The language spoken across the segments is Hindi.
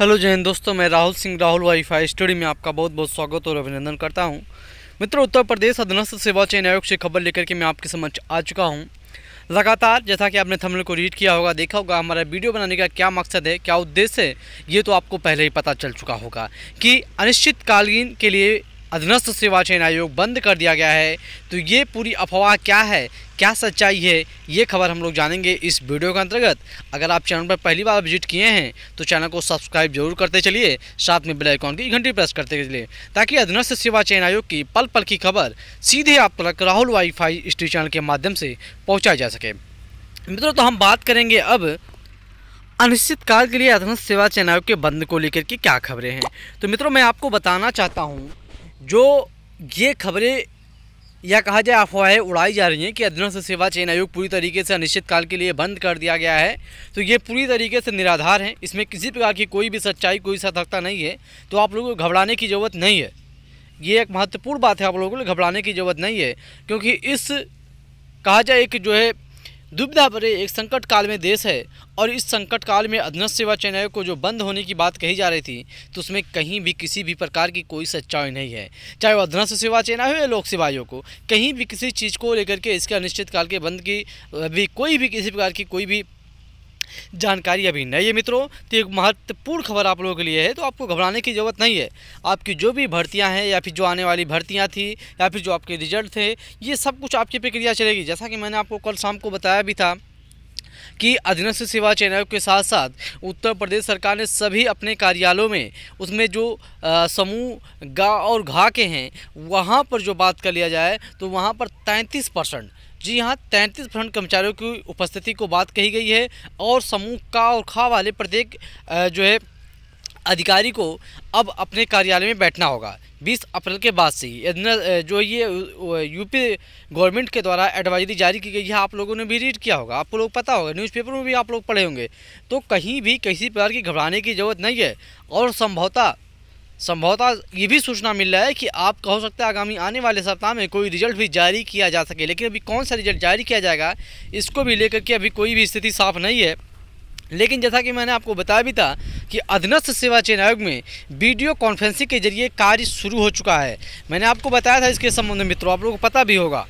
हेलो जय हिंद दोस्तों मैं राहुल सिंह राहुल वाईफाई स्टोरी में आपका बहुत बहुत स्वागत और अभिनंदन करता हूं मित्रों उत्तर प्रदेश अधनस्थ सेवा चयन आयोग से खबर लेकर के मैं आपके समझ आ चुका हूं लगातार जैसा कि आपने थमल को रीड किया होगा देखा होगा हमारा वीडियो बनाने का क्या मकसद है क्या उद्देश्य है ये तो आपको पहले ही पता चल चुका होगा कि अनिश्चितकालीन के लिए अधनस्थ सेवा चयन आयोग बंद कर दिया गया है तो ये पूरी अफवाह क्या है क्या सच्चाई है ये खबर हम लोग जानेंगे इस वीडियो के अंतर्गत अगर आप चैनल पर पहली बार विजिट किए हैं तो चैनल को सब्सक्राइब जरूर करते चलिए साथ में बेल आइकॉन की घंटी प्रेस करते चलिए ताकि अधीनस्थ सेवा चयन आयोग की पल पल की खबर सीधे आप तक राहुल वाईफाई स्ट्री चैनल के माध्यम से पहुँचाई जा सके मित्रों तो हम बात करेंगे अब अनिश्चितकाल के लिए अधीनस्थ सेवा चयन आयोग के बंद को लेकर के क्या खबरें हैं तो मित्रों मैं आपको बताना चाहता हूँ जो ये खबरें यह कहा जाए अफवाहें उड़ाई जा रही हैं कि अधीनस्थ सेवा चयन आयोग पूरी तरीके से अनिश्चितकाल के लिए बंद कर दिया गया है तो ये पूरी तरीके से निराधार है इसमें किसी प्रकार की कोई भी सच्चाई कोई सतर्कता नहीं है तो आप लोगों को घबराने की ज़रूरत नहीं है ये एक महत्वपूर्ण बात है आप लोगों को घबराने की ज़रूरत नहीं है क्योंकि इस कहा जाए कि जो है दुविधा भरे एक संकट काल में देश है और इस संकट काल में अधनस्थ सेवा चैनल को जो बंद होने की बात कही जा रही थी तो उसमें कहीं भी किसी भी प्रकार की कोई सच्चाई नहीं है चाहे वो अधनस्थ सेवा चैनल हो या लोक सेवा आयोग हो कहीं भी किसी चीज़ को लेकर के इसके अनिश्चितकाल के बंद की अभी कोई भी किसी प्रकार की कोई भी जानकारी अभी नहीं है मित्रों तो एक महत्वपूर्ण खबर आप लोगों के लिए है तो आपको घबराने की ज़रूरत नहीं है आपकी जो भी भर्तियाँ हैं या फिर जो आने वाली भर्तियाँ थी या फिर जो आपके रिजल्ट थे ये सब कुछ आपकी प्रक्रिया चलेगी जैसा कि मैंने आपको कल शाम को बताया भी था कि अधीनस्थ सेवा चैनल के साथ साथ उत्तर प्रदेश सरकार ने सभी अपने कार्यालयों में उसमें जो समूह गा और घा के हैं वहाँ पर जो बात कर लिया जाए तो वहाँ पर तैंतीस परसेंट जी हाँ तैंतीस परसेंट कर्मचारियों की उपस्थिति को बात कही गई है और समूह का और खा वाले प्रत्येक जो है अधिकारी को अब अपने कार्यालय में बैठना होगा 20 अप्रैल के बाद से ही जो ये यूपी गवर्नमेंट के द्वारा एडवाइजरी जारी की गई है आप लोगों ने भी रीड किया होगा आपको लोग पता होगा न्यूज़पेपर में भी आप लोग पढ़े होंगे तो कहीं भी किसी प्रकार की घबराने की ज़रूरत नहीं है और संभवता संभवतः ये भी सूचना मिल रहा है कि आप हो सकता है आगामी आने वाले सप्ताह में कोई रिजल्ट भी जारी किया जा सके लेकिन अभी कौन सा रिजल्ट जारी किया जाएगा इसको भी लेकर के अभी कोई भी स्थिति साफ नहीं है लेकिन जैसा कि मैंने आपको बताया भी था कि अधनस्थ सेवा चयन आयोग में वीडियो कॉन्फ्रेंसिंग के जरिए कार्य शुरू हो चुका है मैंने आपको बताया था इसके संबंध में मित्रों आप लोगों को पता भी होगा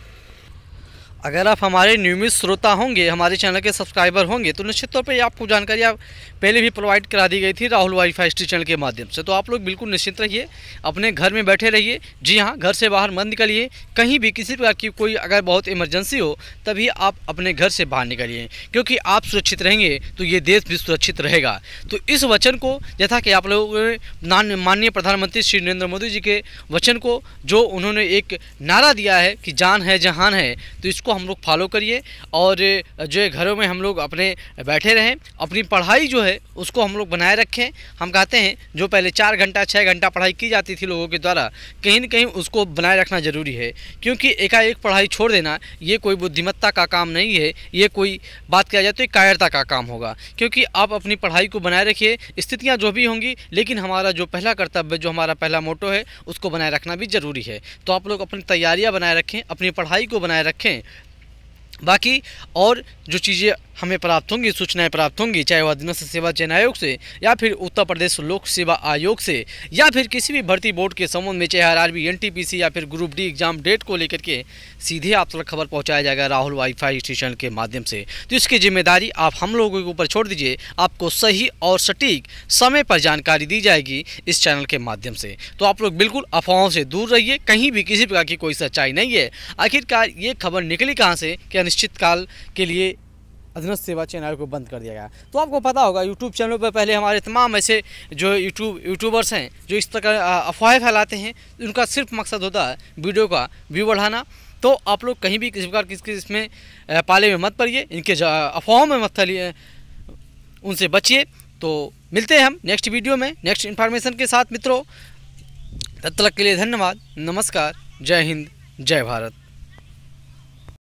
अगर आप हमारे नियमित श्रोता होंगे हमारे चैनल के सब्सक्राइबर होंगे तो निश्चित तौर पर आपको जानकारी आप पहले भी प्रोवाइड करा दी गई थी राहुल वाईफाई स्टेशन चैनल के माध्यम से तो आप लोग बिल्कुल निश्चिंत रहिए अपने घर में बैठे रहिए जी हाँ घर से बाहर मत निकलिए कहीं भी किसी प्रकार की कोई अगर बहुत इमरजेंसी हो तभी आप अपने घर से बाहर निकलिए क्योंकि आप सुरक्षित रहेंगे तो ये देश भी सुरक्षित रहेगा तो इस वचन को जैसा कि आप लोगों माननीय प्रधानमंत्री श्री नरेंद्र मोदी जी के वचन को जो उन्होंने एक नारा दिया है कि जान है जहान है तो इसको को हम लोग फॉलो करिए और जो है घरों में हम लोग अपने बैठे रहें अपनी पढ़ाई जो है उसको हम लोग बनाए रखें हम कहते हैं जो पहले चार घंटा छः घंटा पढ़ाई की जाती थी लोगों के द्वारा कहीं ना कहीं उसको बनाए रखना ज़रूरी है क्योंकि एकाएक पढ़ाई छोड़ देना ये कोई बुद्धिमत्ता का काम नहीं है ये कोई बात किया जाए तो एक कायरता का काम होगा क्योंकि आप अपनी पढ़ाई को बनाए रखिए स्थितियाँ जो भी होंगी लेकिन हमारा जो पहला कर्तव्य जो हमारा पहला मोटो है उसको बनाए रखना भी ज़रूरी है तो आप लोग अपनी तैयारियाँ बनाए रखें अपनी पढ़ाई को बनाए रखें बाकी और जो चीज़ें हमें प्राप्त होंगी सूचनाएं प्राप्त होंगी चाहे वह अधीनस्थ सेवा चयन आयोग से या फिर उत्तर प्रदेश लोक सेवा आयोग से या फिर किसी भी भर्ती बोर्ड के संबंध में चाहे आर आरबी या फिर ग्रुप डी एग्जाम डेट को लेकर के सीधे आप तक खबर पहुँचाया जाएगा राहुल वाईफाई स्टेशन के माध्यम से तो इसकी जिम्मेदारी आप हम लोगों के ऊपर छोड़ दीजिए आपको सही और सटीक समय पर जानकारी दी जाएगी इस चैनल के माध्यम से तो आप लोग बिल्कुल अफवाहों से दूर रहिए कहीं भी किसी प्रकार की कोई सच्चाई नहीं है आखिरकार ये खबर निकली कहाँ से कि अनिश्चितकाल के लिए अधनस्थ सेवा चैनल को बंद कर दिया गया तो आपको पता होगा यूट्यूब चैनल पर पहले हमारे तमाम ऐसे जो यूट्यूब यूट्यूबर्स हैं जो इस तरह अफवाहें फैलाते हैं उनका सिर्फ मकसद होता है वीडियो का व्यू बढ़ाना तो आप लोग कहीं भी किसी प्रकार किस इसमें पाले में मत पड़िए इनके अफवाहों में मत फैलिए उनसे बचिए तो मिलते हैं हम नेक्स्ट वीडियो में नेक्स्ट इन्फॉर्मेशन के साथ मित्रों तब तक के लिए धन्यवाद नमस्कार जय हिंद जय भारत